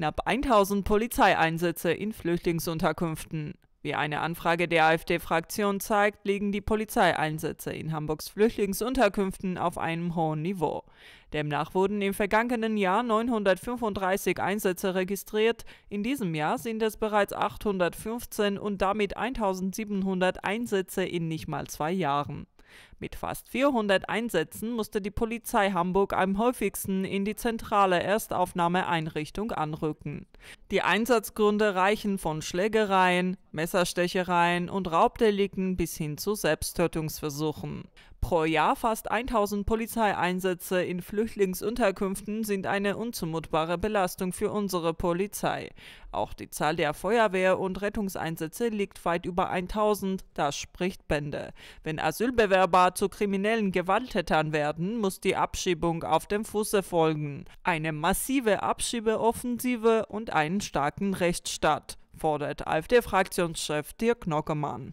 knapp 1000 Polizeieinsätze in Flüchtlingsunterkünften. Wie eine Anfrage der AfD-Fraktion zeigt, liegen die Polizeieinsätze in Hamburgs Flüchtlingsunterkünften auf einem hohen Niveau. Demnach wurden im vergangenen Jahr 935 Einsätze registriert, in diesem Jahr sind es bereits 815 und damit 1700 Einsätze in nicht mal zwei Jahren. Mit fast 400 Einsätzen musste die Polizei Hamburg am häufigsten in die zentrale Erstaufnahmeeinrichtung anrücken. Die Einsatzgründe reichen von Schlägereien, Messerstechereien und Raubdelikten bis hin zu Selbsttötungsversuchen. Pro Jahr fast 1000 Polizeieinsätze in Flüchtlingsunterkünften sind eine unzumutbare Belastung für unsere Polizei. Auch die Zahl der Feuerwehr- und Rettungseinsätze liegt weit über 1000, das spricht Bände. Wenn Asylbewerber Opfer zu kriminellen Gewalttätern werden, muss die Abschiebung auf dem Fuße folgen. Eine massive Abschiebeoffensive und einen starken Rechtsstaat fordert AfD-Fraktionschef Dirk Nockemann.